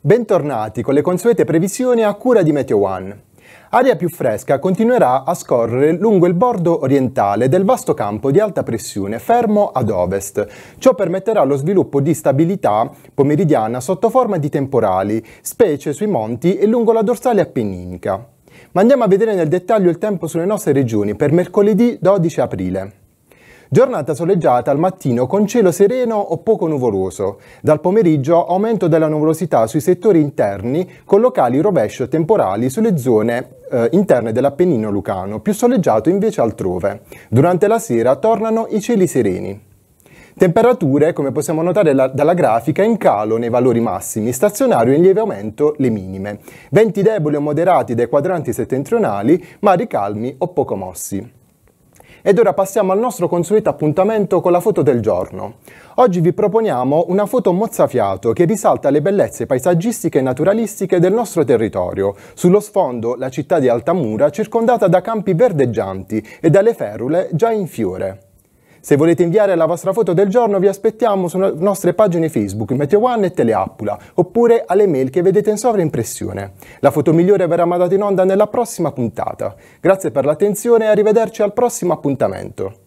Bentornati con le consuete previsioni a cura di Meteo One. Aria più fresca continuerà a scorrere lungo il bordo orientale del vasto campo di alta pressione fermo ad ovest. Ciò permetterà lo sviluppo di stabilità pomeridiana sotto forma di temporali, specie sui monti e lungo la dorsale appenninica. Ma andiamo a vedere nel dettaglio il tempo sulle nostre regioni per mercoledì 12 aprile. Giornata soleggiata al mattino con cielo sereno o poco nuvoloso. Dal pomeriggio aumento della nuvolosità sui settori interni con locali rovescio temporali sulle zone eh, interne dell'Appennino lucano, più soleggiato invece altrove. Durante la sera tornano i cieli sereni. Temperature, come possiamo notare la, dalla grafica, in calo nei valori massimi, stazionario in lieve aumento le minime. Venti deboli o moderati dai quadranti settentrionali, ma ricalmi o poco mossi. Ed ora passiamo al nostro consueto appuntamento con la foto del giorno. Oggi vi proponiamo una foto mozzafiato che risalta le bellezze paesaggistiche e naturalistiche del nostro territorio. Sullo sfondo la città di Altamura circondata da campi verdeggianti e dalle ferule già in fiore. Se volete inviare la vostra foto del giorno vi aspettiamo sulle nostre pagine Facebook Meteo One e Teleappula oppure alle mail che vedete in sovraimpressione. La foto migliore verrà mandata in onda nella prossima puntata. Grazie per l'attenzione e arrivederci al prossimo appuntamento.